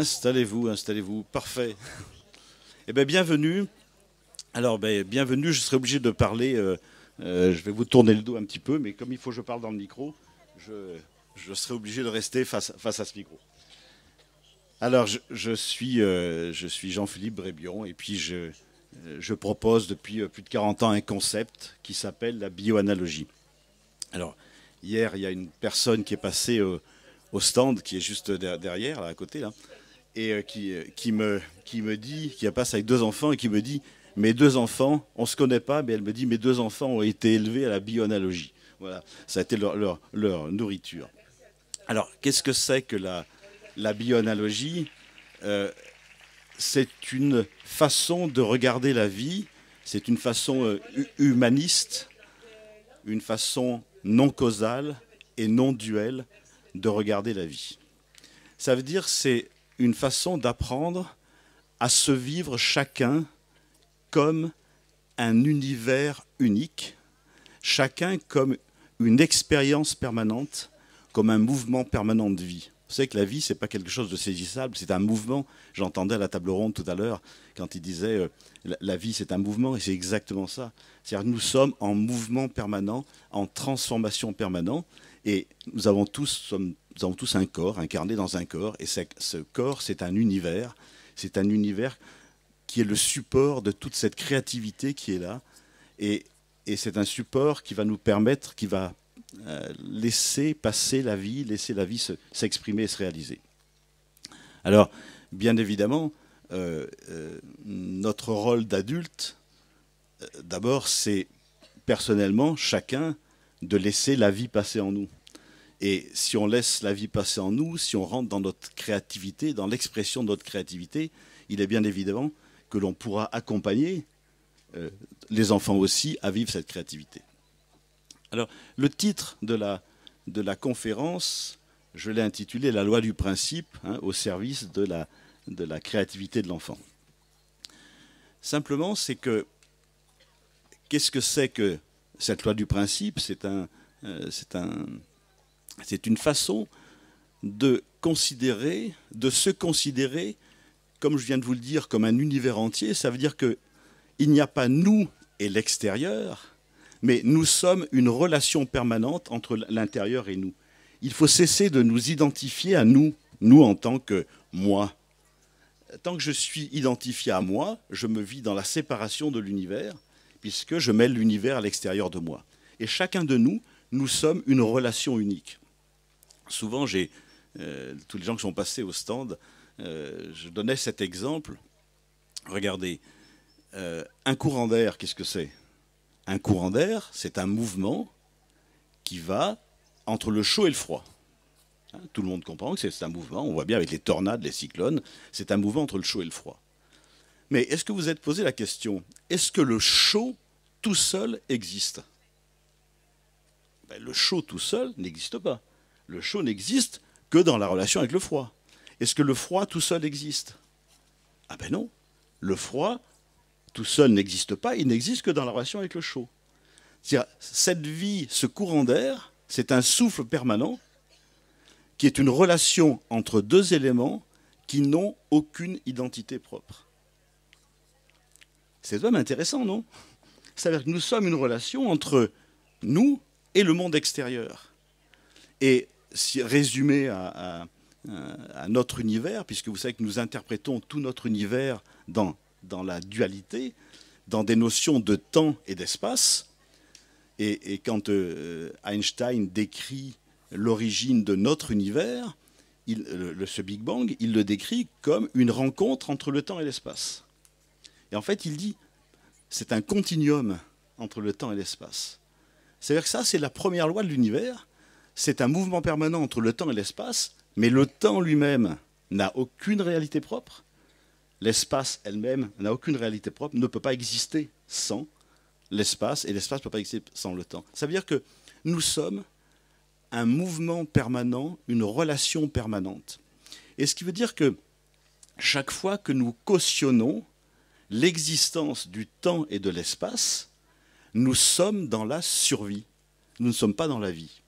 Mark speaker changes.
Speaker 1: Installez-vous, installez-vous. Parfait. Eh bien, bienvenue. Alors, ben, bienvenue. Je serai obligé de parler. Euh, euh, je vais vous tourner le dos un petit peu, mais comme il faut que je parle dans le micro, je, serai obligé de rester face, à ce micro. Alors, euh, je, suis, Jean-Philippe Brébion, et puis je, propose depuis plus de 40 ans un concept qui s'appelle la bioanalogie. Alors, hier, il y a une personne qui est passée au, stand, qui est juste derrière, là, à côté, là, et euh, qui, euh, qui, me, qui me dit, qui passe avec deux enfants et qui me dit Mes deux enfants, on ne se connaît pas, mais elle me dit Mes deux enfants ont été élevés à la bioanalogie. Voilà, ça a été leur, leur, leur nourriture. Alors, qu'est-ce que c'est que la, la bioanalogie euh, C'est une façon de regarder la vie, c'est une façon humaniste, une façon non causale et non duelle de regarder la vie. Ça veut dire c'est une façon d'apprendre à se vivre chacun comme un univers unique, chacun comme une expérience permanente, comme un mouvement permanent de vie. Vous savez que la vie, ce n'est pas quelque chose de saisissable, c'est un mouvement. J'entendais à la table ronde tout à l'heure quand il disait euh, la vie, c'est un mouvement, et c'est exactement ça. C'est-à-dire nous sommes en mouvement permanent, en transformation permanente, et nous avons tous, sommes nous avons tous un corps, incarné dans un corps, et ce corps, c'est un univers, c'est un univers qui est le support de toute cette créativité qui est là, et, c'est un support qui va nous permettre, qui va euh, laisser passer la vie, laisser la vie s'exprimer se, et se réaliser. Alors, bien évidemment, euh, euh, notre rôle d'adulte, d'abord, c'est personnellement chacun de laisser la vie passer en nous. Et si on laisse la vie passer en nous, si on rentre dans notre créativité, dans l'expression de notre créativité, il est bien évidemment que l'on pourra accompagner euh, les enfants aussi à vivre cette créativité. Alors, le titre de la, de la conférence, je l'ai intitulé La loi du principe hein, au service de la, de la créativité de l'enfant. Simplement, c'est que qu'est-ce que c'est que cette loi du principe C'est un, euh, c'est un, c'est une façon de considérer, de se considérer, comme je viens de vous le dire, comme un univers entier. Ça veut dire qu'il n'y a pas nous et l'extérieur, mais nous sommes une relation permanente entre l'intérieur et nous. Il faut cesser de nous identifier à nous, nous en tant que moi. Tant que je suis identifié à moi, je me vis dans la séparation de l'univers, puisque je mêle l'univers à l'extérieur de moi. Et chacun de nous, nous sommes une relation unique souvent, j'ai euh, tous les gens qui sont passés au stand, euh, je donnais cet exemple. Regardez, euh, un courant d'air, qu'est-ce que c'est Un courant d'air, c'est un mouvement qui va entre le chaud et le froid. Hein, tout le monde comprend que c'est un mouvement, on voit bien avec les tornades, les cyclones, c'est un mouvement entre le chaud et le froid. Mais est-ce que vous êtes posé la question, est-ce que le chaud tout seul existe ben, Le chaud tout seul n'existe pas le chaud n'existe que dans la relation avec le froid. Est-ce que le froid tout seul existe Ah ben non. Le froid tout seul n'existe pas, il n'existe que dans la relation avec le chaud. C'est-à-dire, cette vie, ce courant d'air, c'est un souffle permanent qui est une relation entre deux éléments qui n'ont aucune identité propre. C'est même intéressant, non C'est-à-dire que nous sommes une relation entre nous et le monde extérieur. Et si résumé à, notre univers, puisque vous savez que nous interprétons tout notre univers dans, dans la dualité, dans des notions de temps et d'espace. Et, quand euh, Einstein décrit l'origine de notre univers, le, ce Big Bang, il le décrit comme une rencontre entre le temps et l'espace. Et en fait, il dit, c'est un continuum entre le temps et l'espace. C'est-à-dire que ça, c'est la première loi de l'univers, c'est un mouvement permanent entre le temps et l'espace, mais le temps lui-même n'a aucune réalité propre. L'espace elle-même n'a aucune réalité propre, ne peut pas exister sans l'espace, et l'espace ne peut pas exister sans le temps. Ça veut dire que nous sommes un mouvement permanent, une relation permanente. Et ce qui veut dire que chaque fois que nous cautionnons l'existence du temps et de l'espace, nous sommes dans la survie, nous ne sommes pas dans la vie.